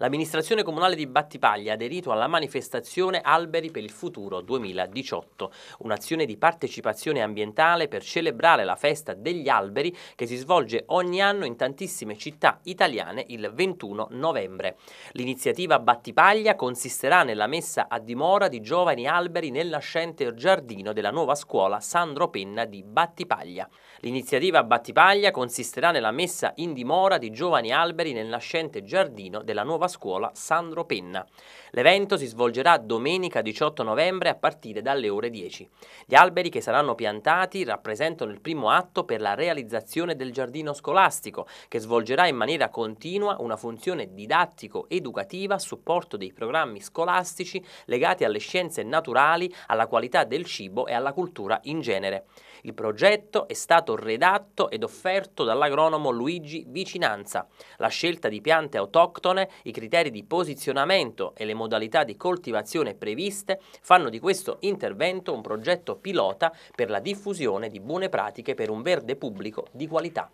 L'amministrazione comunale di Battipaglia ha aderito alla manifestazione Alberi per il futuro 2018, un'azione di partecipazione ambientale per celebrare la festa degli alberi che si svolge ogni anno in tantissime città italiane il 21 novembre. L'iniziativa Battipaglia consisterà nella messa a dimora di giovani alberi nel nascente giardino della nuova scuola Sandro Penna di Battipaglia. L'iniziativa Battipaglia consisterà nella messa in dimora di giovani alberi nel nascente giardino della nuova scuola scuola Sandro Penna. L'evento si svolgerà domenica 18 novembre a partire dalle ore 10. Gli alberi che saranno piantati rappresentano il primo atto per la realizzazione del giardino scolastico, che svolgerà in maniera continua una funzione didattico-educativa a supporto dei programmi scolastici legati alle scienze naturali, alla qualità del cibo e alla cultura in genere. Il progetto è stato redatto ed offerto dall'agronomo Luigi Vicinanza. La scelta di piante autoctone, i criteri di posizionamento e le modalità di coltivazione previste fanno di questo intervento un progetto pilota per la diffusione di buone pratiche per un verde pubblico di qualità.